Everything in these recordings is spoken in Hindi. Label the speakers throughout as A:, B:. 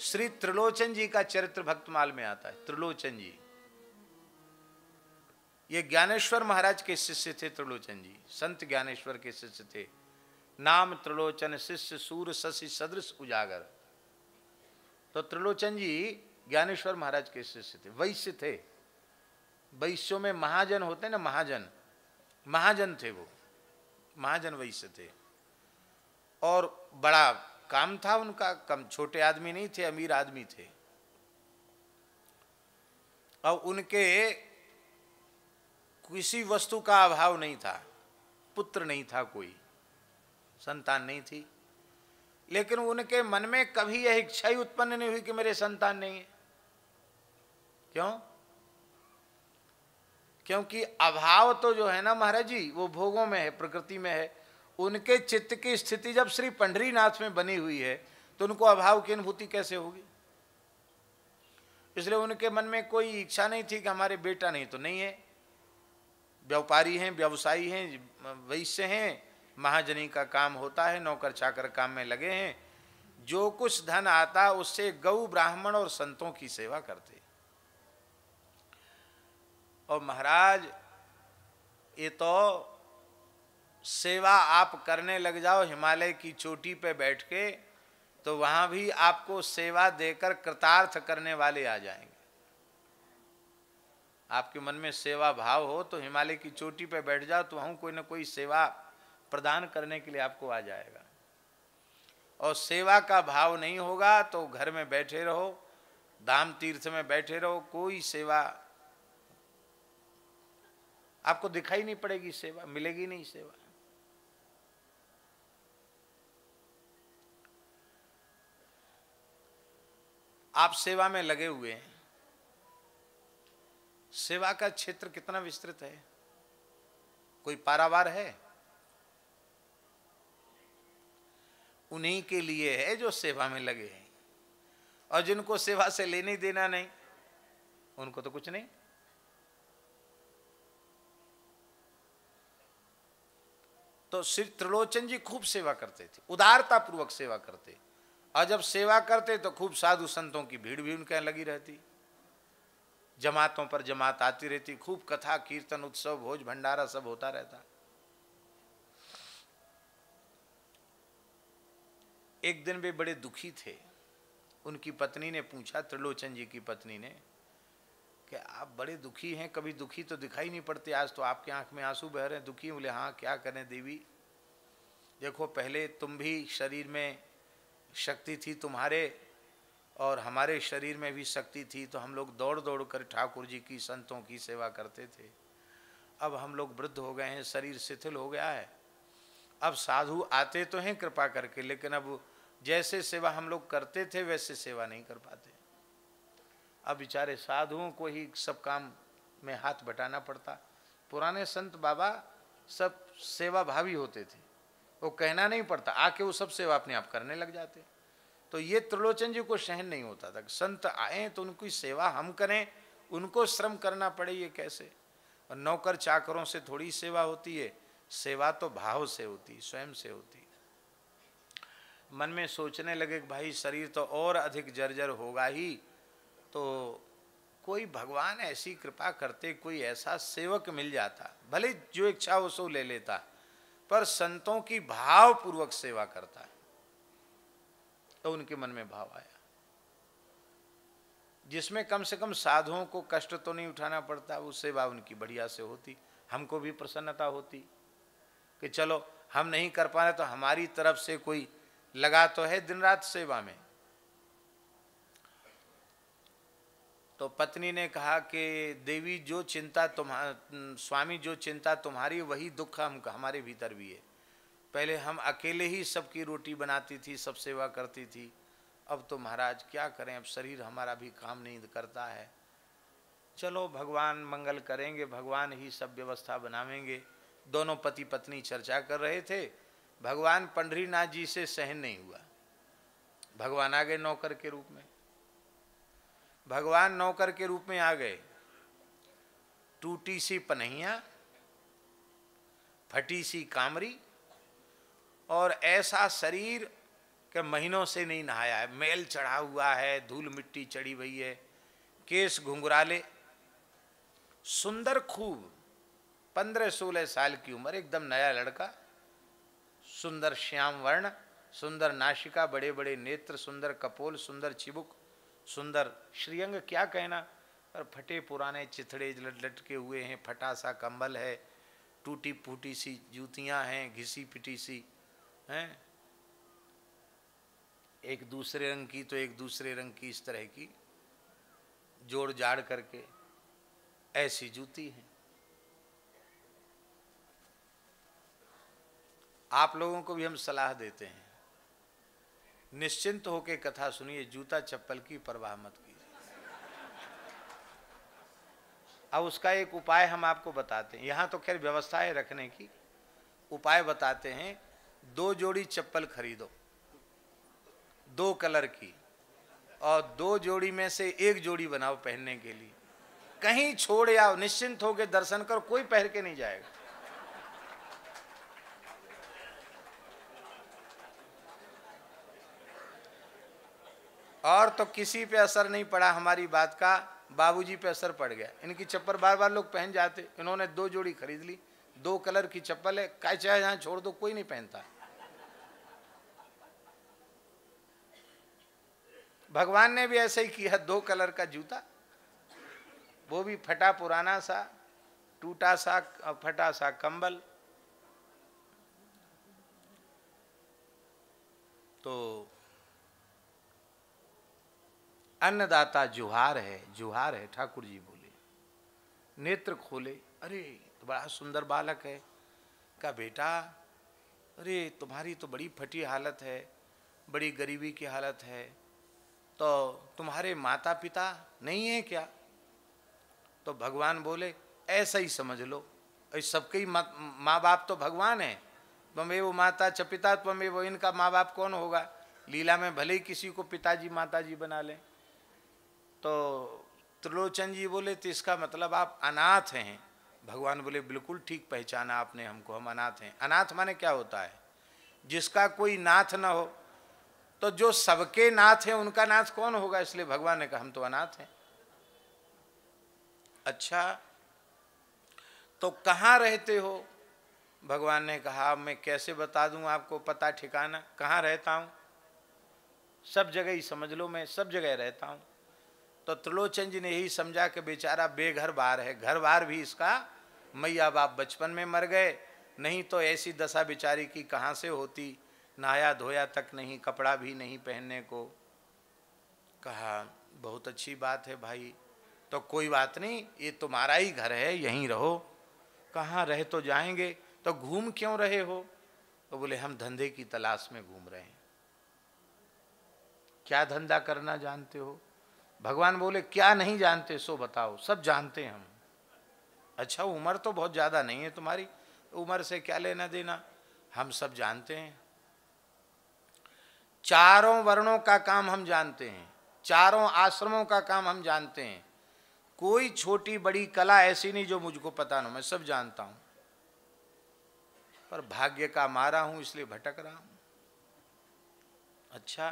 A: श्री त्रिलोचन जी का चरित्र भक्तमाल में आता है त्रिलोचन जी ये ज्ञानेश्वर महाराज के शिष्य थे त्रिलोचन जी संत ज्ञानेश्वर के शिष्य थे नाम त्रिलोचन शिष्य सूर शशि सदृश उजागर तो त्रिलोचन जी ज्ञानेश्वर महाराज के शिष्य थे वैश्य थे वैश्यों में महाजन होते ना महाजन महाजन थे वो महाजन वैश्य थे और बड़ा काम था उनका कम छोटे आदमी नहीं थे अमीर आदमी थे और उनके किसी वस्तु का अभाव नहीं था पुत्र नहीं था कोई संतान नहीं थी लेकिन उनके मन में कभी यह इच्छा ही उत्पन्न नहीं हुई कि मेरे संतान नहीं है क्यों क्योंकि अभाव तो जो है ना महाराज जी वो भोगों में है प्रकृति में है उनके चित्त की स्थिति जब श्री पंडरीनाथ में बनी हुई है तो उनको अभाव की अनुभूति कैसे होगी इसलिए उनके मन में कोई इच्छा नहीं थी कि हमारे बेटा नहीं तो नहीं है व्यापारी हैं व्यवसायी हैं वैश्य हैं महाजनी का काम होता है नौकर चाकर काम में लगे हैं जो कुछ धन आता उससे गौ ब्राह्मण और संतों की सेवा करते और महाराज ये तो सेवा आप करने लग जाओ हिमालय की चोटी पे बैठ के तो वहाँ भी आपको सेवा देकर कृतार्थ करने वाले आ जाएंगे आपके मन में सेवा भाव हो तो हिमालय की चोटी पे बैठ जाओ तो वहाँ कोई ना कोई सेवा प्रदान करने के लिए आपको आ जाएगा और सेवा का भाव नहीं होगा तो घर में बैठे रहो धाम तीर्थ में बैठे रहो कोई सेवा आपको दिखाई नहीं पड़ेगी सेवा मिलेगी नहीं सेवा आप सेवा में लगे हुए हैं सेवा का क्षेत्र कितना विस्तृत है कोई पारावार है उन्हीं के लिए है जो सेवा में लगे हैं और जिनको सेवा से लेने देना नहीं उनको तो कुछ नहीं तो श्री त्रिलोचन जी खूब सेवा करते थे उदारता पूर्वक सेवा करते थे और जब सेवा करते तो खूब साधु संतों की भीड़ भी उनके लगी रहती जमातों पर जमात आती रहती खूब कथा कीर्तन उत्सव भोज भंडारा सब होता रहता एक दिन वे बड़े दुखी थे उनकी पत्नी ने पूछा त्रिलोचन जी की पत्नी ने कि आप बड़े दुखी हैं कभी दुखी तो दिखाई नहीं पड़ते आज तो आपके आंख में आंसू बह रहे हैं दुखी बोले हाँ क्या करें देवी देखो पहले तुम भी शरीर में शक्ति थी तुम्हारे और हमारे शरीर में भी शक्ति थी तो हम लोग दौड़ दौड़ कर ठाकुर जी की संतों की सेवा करते थे अब हम लोग वृद्ध हो गए हैं शरीर शिथिल हो गया है अब साधु आते तो हैं कृपा करके लेकिन अब जैसे सेवा हम लोग करते थे वैसे सेवा नहीं कर पाते अब बेचारे साधुओं को ही सब काम में हाथ बटाना पड़ता पुराने संत बाबा सब सेवा भावी होते थे वो कहना नहीं पड़ता आके वो सब सेवा अपने आप करने लग जाते तो ये त्रिलोचन जी को सहन नहीं होता था संत आए तो उनकी सेवा हम करें उनको श्रम करना पड़े ये कैसे और नौकर चाकरों से थोड़ी सेवा होती है सेवा तो भाव से होती स्वयं से होती मन में सोचने लगे कि भाई शरीर तो और अधिक जर्जर होगा ही तो कोई भगवान ऐसी कृपा करते कोई ऐसा सेवक मिल जाता भले जो इच्छा हो सो ले लेता पर संतों की भावपूर्वक सेवा करता है तो उनके मन में भाव आया जिसमें कम से कम साधुओं को कष्ट तो नहीं उठाना पड़ता वो सेवा उनकी बढ़िया से होती हमको भी प्रसन्नता होती कि चलो हम नहीं कर पा रहे तो हमारी तरफ से कोई लगा तो है दिन रात सेवा में तो पत्नी ने कहा कि देवी जो चिंता तुम्हारा स्वामी जो चिंता तुम्हारी वही दुख हम हमारे भीतर भी है पहले हम अकेले ही सबकी रोटी बनाती थी सब सेवा करती थी अब तो महाराज क्या करें अब शरीर हमारा भी काम नहीं करता है चलो भगवान मंगल करेंगे भगवान ही सब व्यवस्था बनावेंगे दोनों पति पत्नी चर्चा कर रहे थे भगवान पंडरीनाथ जी से सहन नहीं हुआ भगवान आ गए नौकर के रूप में भगवान नौकर के रूप में आ गए टूटी सी पनहिया फटी सी कामरी और ऐसा शरीर के महीनों से नहीं नहाया है मेल चढ़ा हुआ है धूल मिट्टी चढ़ी हुई है केस घुंघराले सुंदर खूब पंद्रह सोलह साल की उम्र एकदम नया लड़का सुंदर श्याम वर्ण सुंदर नाशिका बड़े बड़े नेत्र सुंदर कपोल सुंदर चिबुक सुंदर श्रीअंग क्या कहना पर फटे पुराने चिथड़े लटके हुए हैं फटा सा कंबल है टूटी फूटी सी जूतियां हैं घिसी पिटी सी हैं एक दूसरे रंग की तो एक दूसरे रंग की इस तरह की जोड़ जाड़ करके ऐसी जूती है आप लोगों को भी हम सलाह देते हैं निश्चिंत होके कथा सुनिए जूता चप्पल की परवाह मत कीजिए अब उसका एक उपाय हम आपको बताते हैं यहाँ तो खैर व्यवस्थाएं रखने की उपाय बताते हैं दो जोड़ी चप्पल खरीदो दो कलर की और दो जोड़ी में से एक जोड़ी बनाओ पहनने के लिए कहीं छोड़ आओ निश्चिंत होके दर्शन कर कोई पहन के नहीं जाएगा और तो किसी पे असर नहीं पड़ा हमारी बात का बाबूजी पे असर पड़ गया इनकी चप्पल बार बार लोग पहन जाते इन्होंने दो जोड़ी खरीद ली दो कलर की चप्पल है काय चाहे यहाँ छोड़ दो कोई नहीं पहनता भगवान ने भी ऐसे ही किया दो कलर का जूता वो भी फटा पुराना सा टूटा सा फटा सा कंबल तो अन्नदाता जुहार है जुहार है ठाकुर जी बोले नेत्र खोले अरे तो बड़ा सुंदर बालक है का बेटा अरे तुम्हारी तो बड़ी फटी हालत है बड़ी गरीबी की हालत है तो तुम्हारे माता पिता नहीं है क्या तो भगवान बोले ऐसा ही समझ लो सबके ही माँ बाप तो भगवान है वो माता च पिता वो इनका माँ बाप कौन होगा लीला में भले ही किसी को पिताजी माताजी बना लें तो त्रिलोचन जी बोले तो इसका मतलब आप अनाथ हैं भगवान बोले बिल्कुल ठीक पहचाना आपने हमको हम अनाथ हैं अनाथ माने क्या होता है जिसका कोई नाथ ना हो तो जो सबके नाथ हैं उनका नाथ कौन होगा इसलिए भगवान ने कहा हम तो अनाथ हैं अच्छा तो कहाँ रहते हो भगवान ने कहा मैं कैसे बता दूं आपको पता ठिकाना कहाँ रहता हूँ सब जगह ही समझ लो मैं सब जगह रहता हूँ तो त्रिलोचन जी ने यही समझा कि बेचारा बेघर बार है घर बार भी इसका मैया बाप बचपन में मर गए नहीं तो ऐसी दशा बेचारी की कहाँ से होती नहाया धोया तक नहीं कपड़ा भी नहीं पहनने को कहा बहुत अच्छी बात है भाई तो कोई बात नहीं ये तुम्हारा ही घर है यहीं रहो कहाँ रह तो जाएंगे तो घूम क्यों रहे हो तो बोले हम धंधे की तलाश में घूम रहे हैं क्या धंधा करना जानते हो भगवान बोले क्या नहीं जानते सो बताओ सब जानते हम अच्छा उम्र तो बहुत ज़्यादा नहीं है तुम्हारी उम्र से क्या लेना देना हम सब जानते हैं चारों वर्णों का काम हम जानते हैं चारों आश्रमों का काम हम जानते हैं कोई छोटी बड़ी कला ऐसी नहीं जो मुझको पता ना मैं सब जानता हूं पर भाग्य का मारा हूं इसलिए भटक रहा हूं अच्छा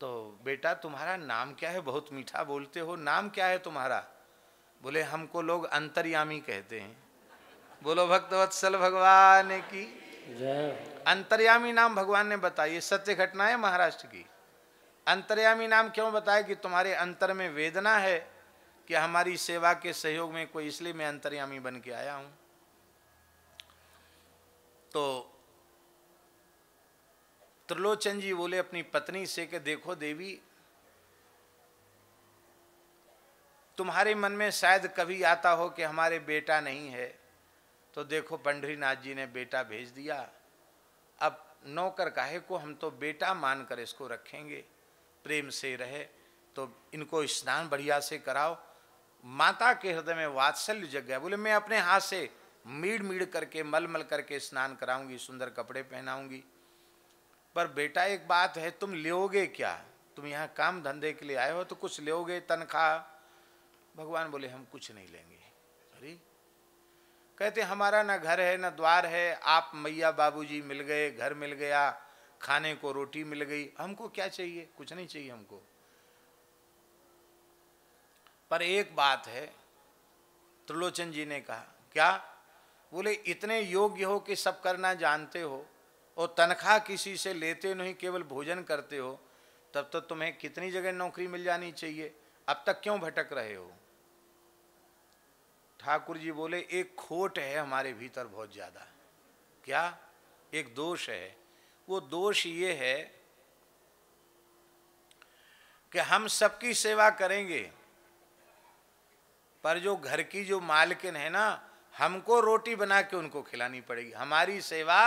A: तो बेटा तुम्हारा नाम क्या है बहुत मीठा बोलते हो नाम क्या है तुम्हारा बोले हमको लोग अंतर्यामी कहते हैं बोलो भक्तवत्सल भगवान की अंतर्यामी नाम भगवान ने बताया सत्य घटना है महाराष्ट्र की अंतर्यामी नाम क्यों बताया कि तुम्हारे अंतर में वेदना है कि हमारी सेवा के सहयोग में कोई इसलिए मैं अंतर्यामी बन के आया हूं तो त्रिलोचन जी बोले अपनी पत्नी से कि देखो देवी तुम्हारे मन में शायद कभी आता हो कि हमारे बेटा नहीं है तो देखो पंडरीनाथ जी ने बेटा भेज दिया अब नौकर काहे को हम तो बेटा मानकर इसको रखेंगे प्रेम से रहे तो इनको स्नान बढ़िया से कराओ माता के हृदय में वात्सल्य जग गया बोले मैं अपने हाथ से मीड़ मीड़ करके मल मल करके स्नान कराऊंगी सुंदर कपड़े पहनाऊंगी पर बेटा एक बात है तुम लोगे क्या तुम यहाँ काम धंधे के लिए आए हो तो कुछ लोगे तनख्वाह भगवान बोले हम कुछ नहीं लेंगे अरे कहते हमारा ना घर है ना द्वार है आप मैया बाबूजी मिल गए घर मिल गया खाने को रोटी मिल गई हमको क्या चाहिए कुछ नहीं चाहिए हमको पर एक बात है त्रिलोचन जी ने कहा क्या बोले इतने योग्य हो कि सब करना जानते हो और तनख्वाह किसी से लेते नहीं केवल भोजन करते हो तब तो तुम्हें कितनी जगह नौकरी मिल जानी चाहिए अब तक क्यों भटक रहे हो ठाकुर जी बोले एक खोट है हमारे भीतर बहुत ज़्यादा क्या एक दोष है वो दोष ये है कि हम सबकी सेवा करेंगे पर जो घर की जो मालकिन है ना हमको रोटी बना के उनको खिलानी पड़ेगी हमारी सेवा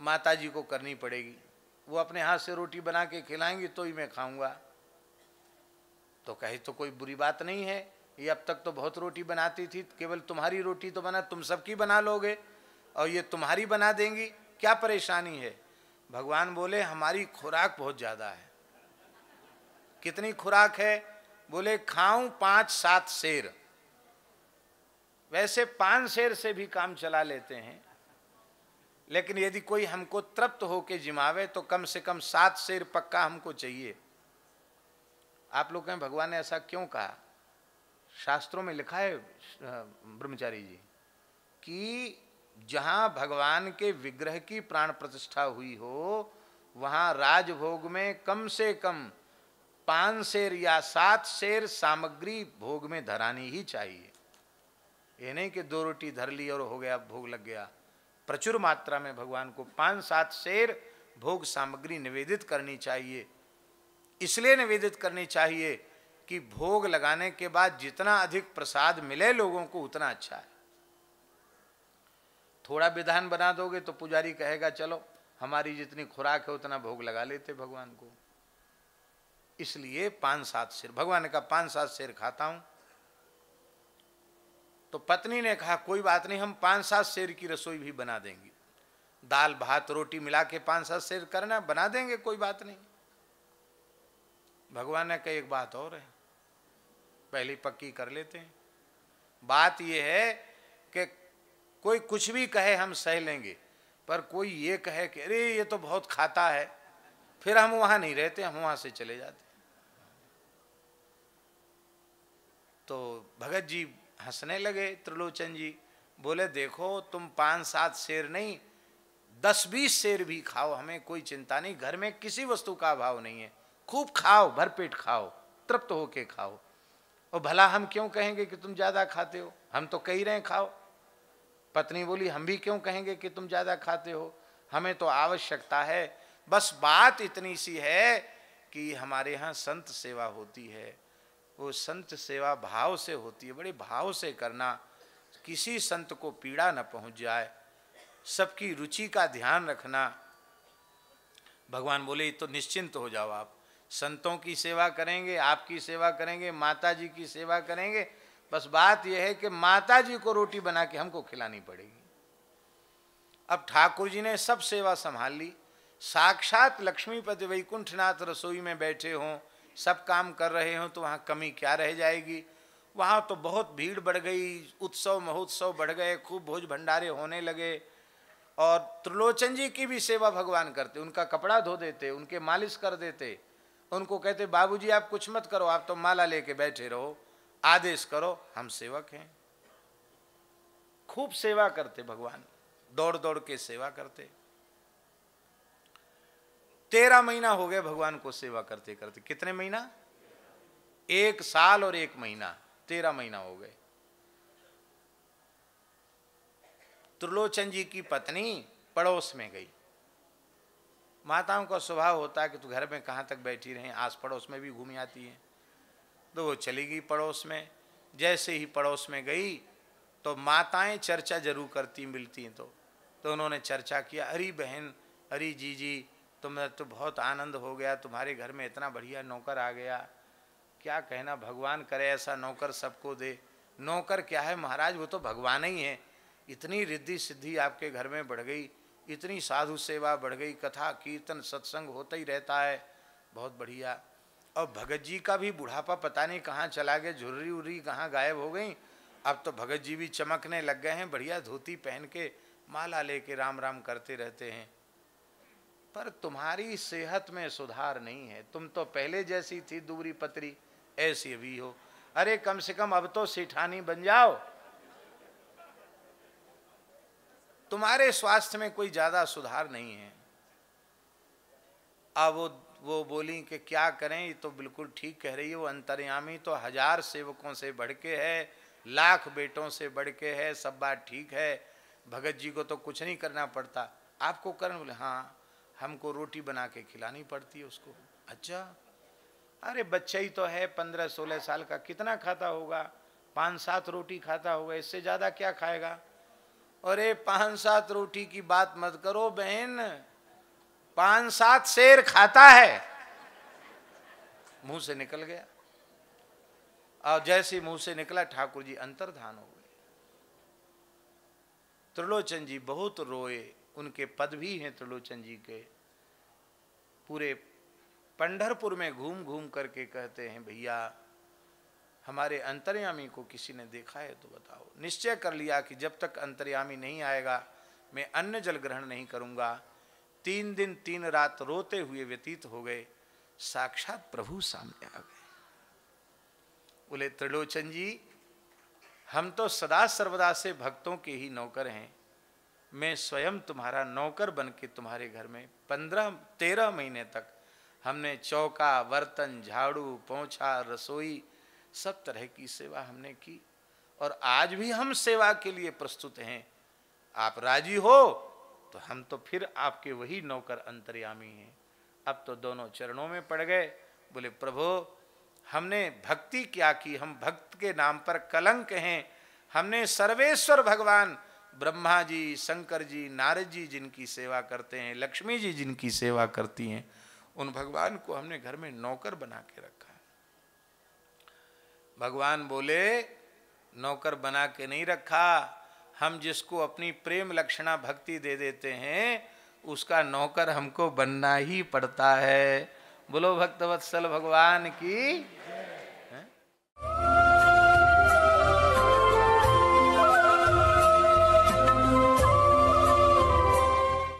A: माता जी को करनी पड़ेगी वो अपने हाथ से रोटी बना के खिलाएंगी तो ही मैं खाऊंगा तो कहे तो कोई बुरी बात नहीं है ये अब तक तो बहुत रोटी बनाती थी केवल तुम्हारी रोटी तो बना तुम सबकी बना लोगे और ये तुम्हारी बना देंगी क्या परेशानी है भगवान बोले हमारी खुराक बहुत ज़्यादा है कितनी खुराक है बोले खाऊं पांच सात शेर वैसे पांच शेर से भी काम चला लेते हैं लेकिन यदि कोई हमको तृप्त होके जिमावे तो कम से कम सात शेर पक्का हमको चाहिए आप लोग कहें भगवान ने ऐसा क्यों कहा शास्त्रों में लिखा है ब्रह्मचारी जी कि जहाँ भगवान के विग्रह की प्राण प्रतिष्ठा हुई हो वहाँ राजभोग में कम से कम पांच शेर या सात शेर सामग्री भोग में धरानी ही चाहिए ये नहीं कि दो रोटी धर ली और हो गया भोग लग गया प्रचुर मात्रा में भगवान को पांच सात शेर भोग सामग्री निवेदित करनी चाहिए इसलिए निवेदित करनी चाहिए कि भोग लगाने के बाद जितना अधिक प्रसाद मिले लोगों को उतना अच्छा है थोड़ा विधान बना दोगे तो पुजारी कहेगा चलो हमारी जितनी खुराक है उतना भोग लगा लेते भगवान को इसलिए पांच सात शेर भगवान का पांच सात शेर खाता हूं तो पत्नी ने कहा कोई बात नहीं हम पाँच सात शेर की रसोई भी बना देंगे दाल भात रोटी मिला के पाँच सात शेर करना बना देंगे कोई बात नहीं भगवान ने कही एक बात और है पहली पक्की कर लेते हैं बात यह है कि कोई कुछ भी कहे हम सह लेंगे पर कोई ये कहे कि अरे ये तो बहुत खाता है फिर हम वहाँ नहीं रहते हम वहाँ से चले जाते तो भगत जी हंसने लगे त्रिलोचन जी बोले देखो तुम पाँच सात शेर नहीं दस बीस शेर भी खाओ हमें कोई चिंता नहीं घर में किसी वस्तु का अभाव नहीं है खूब खाओ भरपेट खाओ तृप्त होके खाओ और भला हम क्यों कहेंगे कि तुम ज़्यादा खाते हो हम तो कही रहे खाओ पत्नी बोली हम भी क्यों कहेंगे कि तुम ज़्यादा खाते हो हमें तो आवश्यकता है बस बात इतनी सी है कि हमारे यहाँ संत सेवा होती है वो संत सेवा भाव से होती है बड़े भाव से करना किसी संत को पीड़ा न पहुंच जाए सबकी रुचि का ध्यान रखना भगवान बोले तो निश्चिंत हो जाओ आप संतों की सेवा करेंगे आपकी सेवा करेंगे माता जी की सेवा करेंगे बस बात यह है कि माता जी को रोटी बना के हमको खिलानी पड़ेगी अब ठाकुर जी ने सब सेवा संभाल ली साक्षात लक्ष्मीपति वैकुंठनाथ रसोई में बैठे हों सब काम कर रहे हो तो वहाँ कमी क्या रह जाएगी वहाँ तो बहुत भीड़ बढ़ गई उत्सव महोत्सव बढ़ गए खूब भोज भंडारे होने लगे और त्रिलोचन जी की भी सेवा भगवान करते उनका कपड़ा धो देते उनके मालिश कर देते उनको कहते बाबूजी आप कुछ मत करो आप तो माला लेके बैठे रहो आदेश करो हम सेवक हैं खूब सेवा करते भगवान दौड़ दौड़ के सेवा करते तेरह महीना हो गए भगवान को सेवा करते करते कितने महीना एक साल और एक महीना तेरह महीना हो गए त्रिलोचन जी की पत्नी पड़ोस में गई माताओं का स्वभाव होता है कि तू घर में कहाँ तक बैठी रहें आस पड़ोस में भी घूमी आती हैं तो वो चली गई पड़ोस में जैसे ही पड़ोस में गई तो माताएं चर्चा जरूर करती मिलती हैं तो तो उन्होंने चर्चा किया अरे बहन अरे जी जी तो मैं तो बहुत आनंद हो गया तुम्हारे घर में इतना बढ़िया नौकर आ गया क्या कहना भगवान करे ऐसा नौकर सबको दे नौकर क्या है महाराज वो तो भगवान ही है इतनी रिद्धि सिद्धि आपके घर में बढ़ गई इतनी साधु सेवा बढ़ गई कथा कीर्तन सत्संग होता ही रहता है बहुत बढ़िया और भगत जी का भी बुढ़ापा पता नहीं कहाँ चला गया झुर्री उर्री कहाँ गायब हो गई अब तो भगत जी भी चमकने लग गए हैं बढ़िया धोती पहन के माला लेके राम राम करते रहते हैं पर तुम्हारी सेहत में सुधार नहीं है तुम तो पहले जैसी थी दूरी पतरी ऐसी भी हो अरे कम से कम अब तो सेठानी बन जाओ तुम्हारे स्वास्थ्य में कोई ज्यादा सुधार नहीं है अब वो वो बोली कि क्या करें ये तो बिल्कुल ठीक कह रही है वो अंतर्यामी तो हजार सेवकों से बढ़ के है लाख बेटों से बढ़ के है सब बात ठीक है भगत जी को तो कुछ नहीं करना पड़ता आपको करना बोले हाँ हमको रोटी बना के खिलानी पड़ती है उसको अच्छा अरे बच्चा ही तो है पंद्रह सोलह साल का कितना खाता होगा पाँच सात रोटी खाता होगा इससे ज़्यादा क्या खाएगा अरे पाँच सात रोटी की बात मत करो बहन पाँच सात शेर खाता है मुंह से निकल गया और जैसे मुंह से निकला ठाकुर जी अंतर्धान हो गए त्रिलोचन जी बहुत रोए उनके पद भी हैं त्रिलोचन जी के पूरे पंडरपुर में घूम घूम करके कहते हैं भैया हमारे अंतर्यामी को किसी ने देखा है तो बताओ निश्चय कर लिया कि जब तक अंतर्यामी नहीं आएगा मैं अन्य जल ग्रहण नहीं करूँगा तीन दिन तीन रात रोते हुए व्यतीत हो गए साक्षात प्रभु सामने आ गए बोले त्रिलोचन जी हम तो सदा सर्वदा से भक्तों के ही नौकर हैं मैं स्वयं तुम्हारा नौकर बन के तुम्हारे घर में पंद्रह तेरह महीने तक हमने चौका बर्तन झाड़ू पोछा रसोई सब तरह की सेवा हमने की और आज भी हम सेवा के लिए प्रस्तुत हैं आप राजी हो तो हम तो फिर आपके वही नौकर अंतर्यामी हैं अब तो दोनों चरणों में पड़ गए बोले प्रभो हमने भक्ति क्या की हम भक्त के नाम पर कलंक हैं हमने सर्वेश्वर भगवान ब्रह्मा जी शंकर जी नारद जी जिनकी सेवा करते हैं लक्ष्मी जी जिनकी सेवा करती हैं उन भगवान को हमने घर में नौकर बना के रखा है भगवान बोले नौकर बना के नहीं रखा हम जिसको अपनी प्रेम लक्षणा भक्ति दे देते हैं उसका नौकर हमको बनना ही पड़ता है बोलो भक्तवत्सल भगवान की